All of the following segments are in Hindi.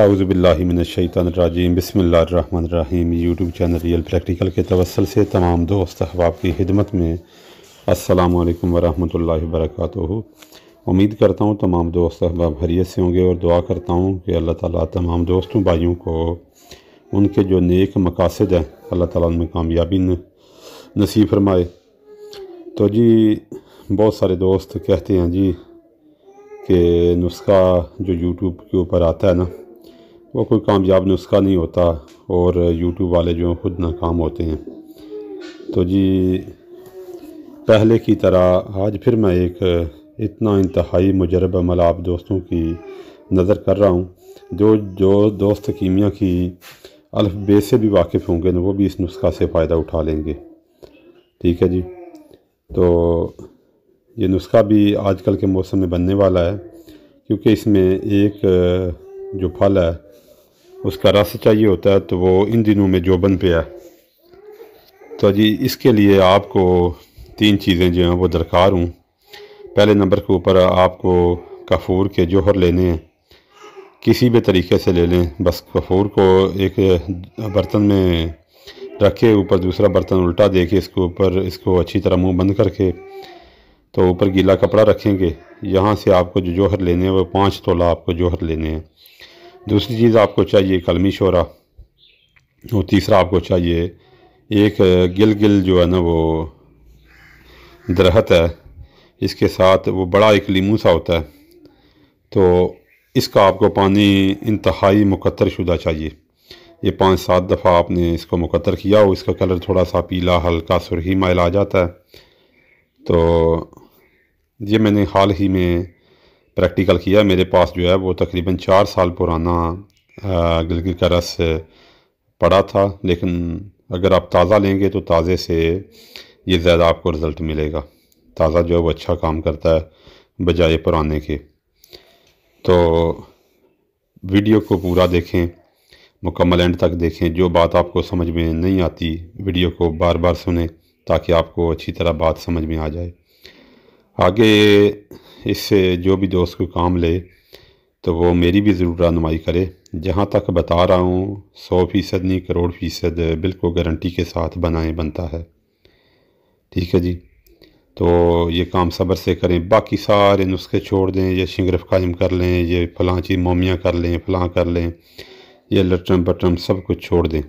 आउज़बिल्लिमिनशैतरजीम बसमीम यूट्यूब चैनल रियल प्रैक्टिकल के तवसल से तमाम दोस्त अहबाब की खिदमत में अस्सलाम वालेकुम वरहमतुल्लाहि उम्मीद करता हूँ तमाम दोस्त अहबाब हरीत से होंगे और दुआ करता हूँ कि अल्लाह ताली तमाम दोस्तों भाइयों को उनके जो नेक मकासद हैं अल्लाह ताली उनमें कामयाबी नसीब फरमाए तो जी बहुत सारे दोस्त कहते हैं जी कि नुस्खा जो यूट्यूब के ऊपर आता है ना वो कोई कामयाब नुस्खा नहीं होता और यूट्यूब वाले जो ख़ुद नाकाम होते हैं तो जी पहले की तरह आज फिर मैं एक इतना इंतहाई मुजरब अमल आप दोस्तों की नज़र कर रहा हूँ जो जो दोस्त कीमिया की अल्फबे से भी वाकिफ़ होंगे ना वो भी इस नुस्खा से फ़ायदा उठा लेंगे ठीक है जी तो ये नुस्खा भी आजकल के मौसम में बनने वाला है क्योंकि इसमें एक जो फल है उसका रस चाहिए होता है तो वो इन दिनों में जोबन पे है तो जी इसके लिए आपको तीन चीज़ें जो हैं वो दरकार हूँ पहले नंबर के ऊपर आपको कफूर के जोहर लेने हैं किसी भी तरीके से ले लें बस कफूर को एक बर्तन में रखे ऊपर दूसरा बर्तन उल्टा दे के इसके ऊपर इसको अच्छी तरह मुंह बंद करके तो ऊपर गीला कपड़ा रखेंगे यहाँ से आपको जो जोहर लेने हैं वो पाँच तोला आपको जोहर लेने हैं दूसरी चीज़ आपको चाहिए कलमी शोरा और तीसरा आपको चाहिए एक गिल गिल जो है ना वो दरहत है इसके साथ वो बड़ा एक लीमू सा होता है तो इसका आपको पानी इंतहाई मुकतर शुदा चाहिए ये पाँच सात दफ़ा आपने इसको मुकतर किया हो इसका कलर थोड़ा सा पीला हल्का सुरही माइल आ जाता है तो ये मैंने हाल ही में प्रैक्टिकल किया मेरे पास जो है वो तकरीबन चार साल पुराना गिलगित का रस पड़ा था लेकिन अगर आप ताज़ा लेंगे तो ताज़े से ये ज़्यादा आपको रिज़ल्ट मिलेगा ताज़ा जो है वो अच्छा काम करता है बजाय पुराने के तो वीडियो को पूरा देखें मुकम्मल एंड तक देखें जो बात आपको समझ में नहीं आती वीडियो को बार बार सुने ताकि आपको अच्छी तरह बात समझ में आ जाए आगे इससे जो भी दोस्त कोई काम ले तो वो मेरी भी ज़रूर रहनुमाई करे जहाँ तक बता रहा हूँ सौ फ़ीसद नहीं करोड़ फ़ीसद बिल्कुल गारंटी के साथ बनाए बनता है ठीक है जी तो ये काम सब्र से करें बाकी सारे नुस्खे छोड़ दें ये शिंगरफ कायम कर लें ये फ़लाँ चीज़ मोमियाँ कर लें फ़लाँ कर लें ये लटरम पटरम सब कुछ छोड़ दें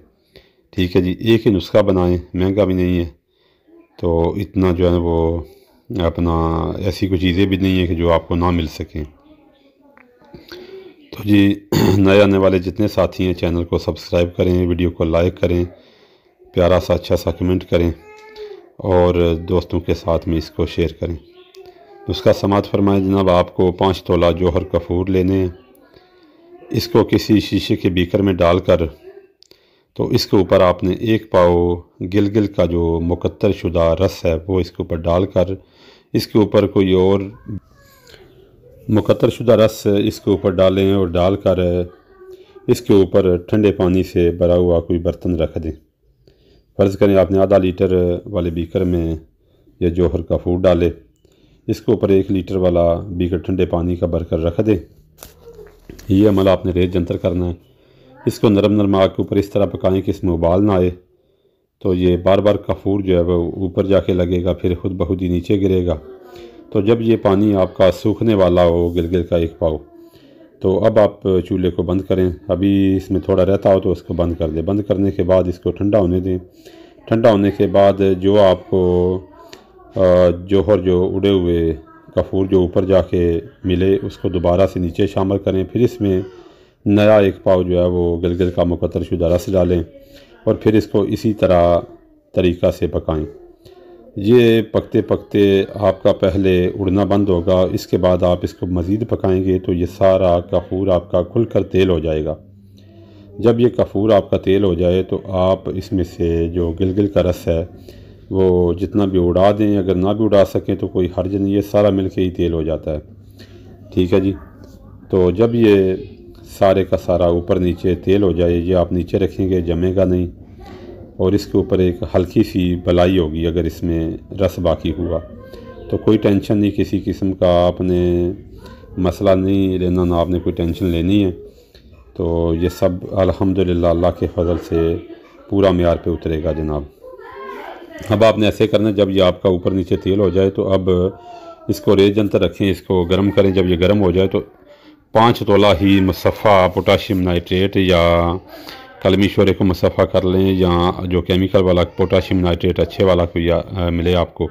ठीक है जी एक ही नुस्खा बनाएं महंगा भी नहीं है तो इतना जो है वो अपना ऐसी कोई चीज़ें भी नहीं है कि जो आपको ना मिल सकें तो जी नए आने वाले जितने साथी हैं चैनल को सब्सक्राइब करें वीडियो को लाइक करें प्यारा सा अच्छा सा कमेंट करें और दोस्तों के साथ में इसको शेयर करें उसका समात फरमाएं जनाब आपको पाँच तोला जोहर कफूर लेने हैं इसको किसी शीशे के बीकर में डालकर तो इसके ऊपर आपने एक पाओ गिलगिल का जो मुकत्तर शुदा रस है वो इसके ऊपर डालकर इसके ऊपर कोई और शुदा रस इसके ऊपर डालें और डालकर इसके ऊपर ठंडे पानी से भरा हुआ कोई बर्तन रख दें फ़र्ज़ करें आपने आधा लीटर वाले बीकर में या जौहर का फूड डाले इसके ऊपर एक लीटर वाला बीकर ठंडे पानी का भरकर रख दें ये अमल आपने रेत जंतर करना है इसको नरम नरम आग के ऊपर इस तरह पकाएं कि इसमें उबाल ना आए तो ये बार बार कफूर जो है वो ऊपर जाके लगेगा फिर खुद बहुत ही नीचे गिरेगा तो जब ये पानी आपका सूखने वाला हो गिलगिल का एक पाव तो अब आप चूल्हे को बंद करें अभी इसमें थोड़ा रहता हो तो उसको बंद कर दें बंद करने के बाद इसको ठंडा होने दें ठंडा होने के बाद जो आपको जोहर जो उड़े हुए कफूर जो ऊपर जाके मिले उसको दोबारा से नीचे शामिल करें फिर इसमें नया एक पाव जो है वो गिलगिल का मुकदर शुदा रस डालें और फिर इसको इसी तरह तरीक़ा से पकाएं ये पकते पकते आपका पहले उड़ना बंद होगा इसके बाद आप इसको मज़ीद पकाएंगे तो ये सारा कफूर आपका खुल कर तेल हो जाएगा जब ये कफूर आपका तेल हो जाए तो आप इसमें से जो गिलगिल का रस है वो जितना भी उड़ा दें अगर ना भी उड़ा सकें तो कोई हर्ज नहीं ये सारा मिल के ही तेल हो जाता है ठीक है जी तो जब ये सारे का सारा ऊपर नीचे तेल हो जाए ये आप नीचे रखेंगे जमेगा नहीं और इसके ऊपर एक हल्की सी बलाई होगी अगर इसमें रस बाकी हुआ तो कोई टेंशन नहीं किसी किस्म का आपने मसला नहीं लेना ना आपने कोई टेंशन लेनी है तो ये सब अल्हम्दुलिल्लाह अल्लाह के फजल से पूरा मैार पे उतरेगा जनाब अब आपने ऐसे करना जब ये आपका ऊपर नीचे तेल हो जाए तो अब इसको रेजन तक रखें इसको गर्म करें जब ये गर्म हो जाए तो पाँच तोला ही मसफ़ा पोटाशियम नाइट्रेट या कलमी शोरे को मसफ़ा कर लें या जो केमिकल वाला पोटाशियम नाइट्रेट अच्छे वाला कोई मिले आपको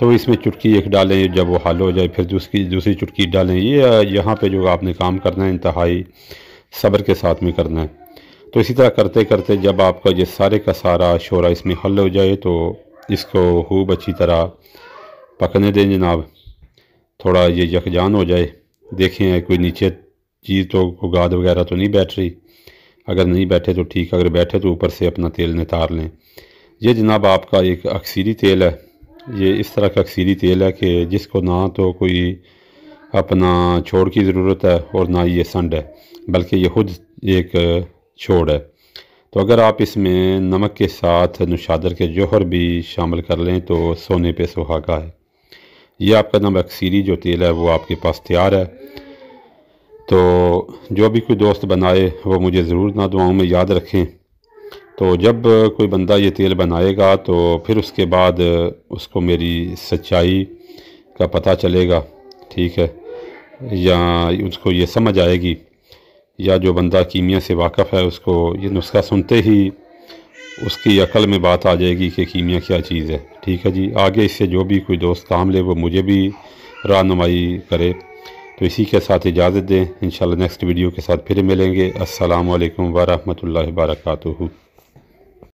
तो इसमें चुटकी एक डालें जब वो हल हो जाए फिर दूसरी दूसरी चुटकी डालें ये यहाँ पे जो आपने काम करना है इंतहाई सब्र के साथ में करना है तो इसी तरह करते करते जब आपका ये सारे का सारा शोरा इसमें हल हो जाए तो इसको खूब अच्छी तरह पकने दें जनाब थोड़ा ये यकजान हो जाए देखें है कोई नीचे चीज़ तो गाद वगैरह तो नहीं बैठ रही अगर नहीं बैठे तो ठीक अगर बैठे तो ऊपर से अपना तेल नितार लें ये जनाब आपका एक अक्सीरी तेल है ये इस तरह का अक्सीरी तेल है कि जिसको ना तो कोई अपना छोड़ की ज़रूरत है और ना ये संड है बल्कि ये खुद एक छोड़ है तो अगर आप इसमें नमक के साथ नुशादर के जौहर भी शामिल कर लें तो सोने पे सुहागा है ये आपका नंबर अक्सीरी जो तेल है वो आपके पास तैयार है तो जो भी कोई दोस्त बनाए वो मुझे ज़रूर ना दुआओं में याद रखें तो जब कोई बंदा ये तेल बनाएगा तो फिर उसके बाद उसको मेरी सच्चाई का पता चलेगा ठीक है या उसको ये समझ आएगी या जो बंदा कीमिया से वाकफ़ है उसको ये नुस्खा सुनते ही उसकी अकल में बात आ जाएगी कि कीमिया क्या चीज़ है ठीक है जी आगे इससे जो भी कोई दोस्त काम ले वो मुझे भी रहनुमाई करे तो इसी के साथ इजाज़त दें इन नेक्स्ट वीडियो के साथ फिर मिलेंगे असलकम वरहमल वर्का